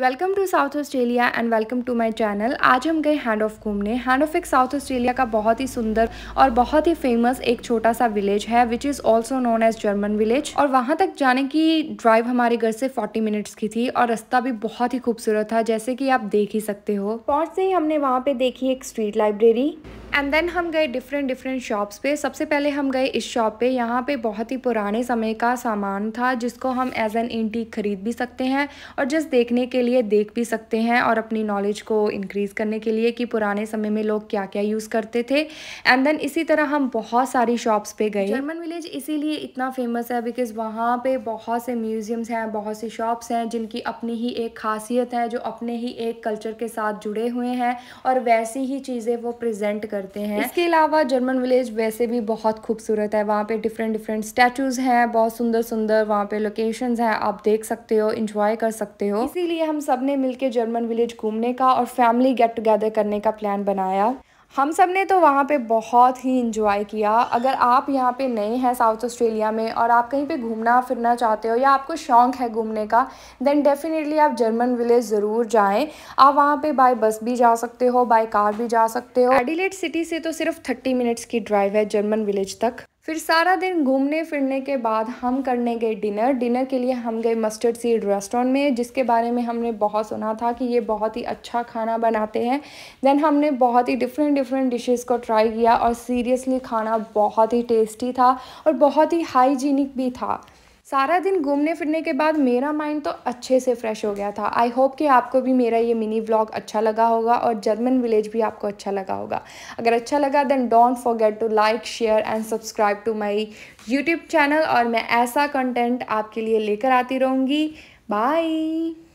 welcome to South Australia and welcome to my channel आज हम गए हैंड ऑफ घूमने हैंड ऑफ एक साउथ ऑस्ट्रेलिया का बहुत ही सुंदर और बहुत ही फेमस एक छोटा सा विलेज है which is also known as German village और वहाँ तक जाने की ड्राइव हमारे घर से 40 मिनट्स की थी और रास्ता भी बहुत ही खूबसूरत था जैसे कि आप देख ही सकते हो से ही हमने वहाँ पे देखी एक स्ट्रीट लाइब्रेरी एंड देन हम गए डिफरेंट डिफरेंट शॉप्स पे सबसे पहले हम गए इस शॉप पे यहाँ पे बहुत ही पुराने समय का सामान था जिसको हम एज एन इंटीक ख़रीद भी सकते हैं और जस्ट देखने के लिए देख भी सकते हैं और अपनी नॉलेज को इंक्रीज़ करने के लिए कि पुराने समय में लोग क्या क्या यूज़ करते थे एंड देन इसी तरह हम बहुत सारी शॉप्स पे गए जर्मन विलेज इसीलिए इतना फेमस है बिकॉज़ वहाँ पर बहुत से म्यूज़ियम्स हैं बहुत सी शॉप्स हैं जिनकी अपनी ही एक खासियत है जो अपने ही एक कल्चर के साथ जुड़े हुए हैं और वैसी ही चीज़ें वो प्रजेंट करते करते हैं इसके अलावा जर्मन विलेज वैसे भी बहुत खूबसूरत है वहाँ पे डिफरेंट डिफरेंट स्टैचूज़ हैं बहुत सुंदर सुंदर वहाँ पे लोकेशन हैं आप देख सकते हो इंजॉय कर सकते हो इसीलिए हम सब ने मिलकर जर्मन विलेज घूमने का और फैमिली गेट टुगेदर करने का प्लान बनाया हम सब ने तो वहाँ पे बहुत ही इन्जॉय किया अगर आप यहाँ पे नए हैं साउथ ऑस्ट्रेलिया में और आप कहीं पे घूमना फिरना चाहते हो या आपको शौक़ है घूमने का देन डेफ़िनेटली आप जर्मन विलेज ज़रूर जाएं आप वहाँ पे बाय बस भी जा सकते हो बाय कार भी जा सकते हो एडिलेट सिटी से तो सिर्फ थर्टी मिनट्स की ड्राइव है जर्मन विलेज तक फिर सारा दिन घूमने फिरने के बाद हम करने गए डिनर डिनर के लिए हम गए मस्टर्ड सीड रेस्टोरेंट में जिसके बारे में हमने बहुत सुना था कि ये बहुत ही अच्छा खाना बनाते हैं देन हमने बहुत ही डिफरेंट डिफरेंट डिशेस को ट्राई किया और सीरियसली खाना बहुत ही टेस्टी था और बहुत ही हाइजीनिक भी था सारा दिन घूमने फिरने के बाद मेरा माइंड तो अच्छे से फ्रेश हो गया था आई होप कि आपको भी मेरा ये मिनी व्लॉग अच्छा लगा होगा और जर्मन विलेज भी आपको अच्छा लगा होगा अगर अच्छा लगा then don't forget to like share and subscribe to my YouTube channel और मैं ऐसा कंटेंट आपके लिए लेकर आती रहूँगी बाई